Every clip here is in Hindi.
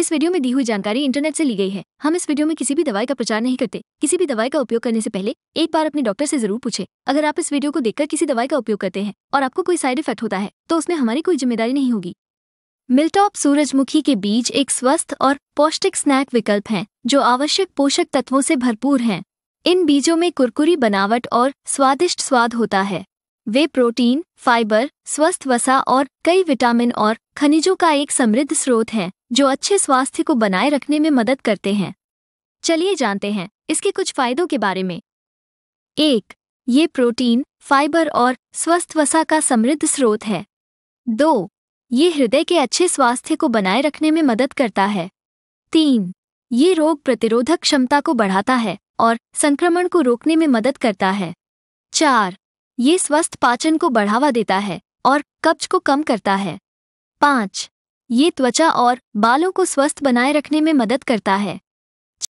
इस वीडियो में दी हुई जानकारी इंटरनेट से ली गई है हम इस वीडियो में किसी भी दवाई का प्रचार नहीं करते किसी भी दवाई का उपयोग करने से पहले एक बार अपने डॉक्टर से जरूर पूछे अगर आप इस वीडियो को देखकर किसी दवाई का उपयोग करते हैं और आपको कोई साइड इफेक्ट होता है तो उसमें हमारी कोई जिम्मेदारी नहीं होगी मिल्टॉप सूरजमुखी के बीज एक स्वस्थ और पौष्टिक स्नैक विकल्प है जो आवश्यक पोषक तत्वों से भरपूर है इन बीजों में कुरकुरी बनावट और स्वादिष्ट स्वाद होता है वे प्रोटीन फाइबर स्वस्थ वसा और कई विटामिन और खनिजों का एक समृद्ध स्रोत हैं जो अच्छे स्वास्थ्य को बनाए रखने में मदद करते हैं चलिए जानते हैं इसके कुछ फायदों के बारे में एक ये प्रोटीन फाइबर और स्वस्थ वसा का समृद्ध स्रोत है दो ये हृदय के अच्छे स्वास्थ्य को बनाए रखने में मदद करता है तीन ये रोग प्रतिरोधक क्षमता को बढ़ाता है और संक्रमण को रोकने में मदद करता है चार ये स्वस्थ पाचन को बढ़ावा देता है और कब्ज को कम करता है पाँच ये त्वचा और बालों को स्वस्थ बनाए रखने में मदद करता है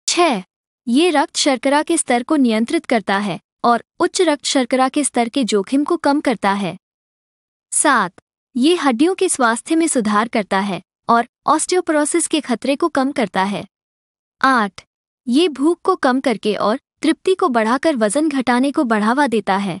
छह ये रक्त शर्करा के स्तर को नियंत्रित करता है और उच्च रक्त शर्करा के स्तर के जोखिम को कम करता है सात ये हड्डियों के स्वास्थ्य में सुधार करता है और ऑस्टियोपोरोसिस के खतरे को कम करता है आठ ये भूख को कम करके और तृप्ति को बढ़ाकर वजन घटाने को बढ़ावा देता है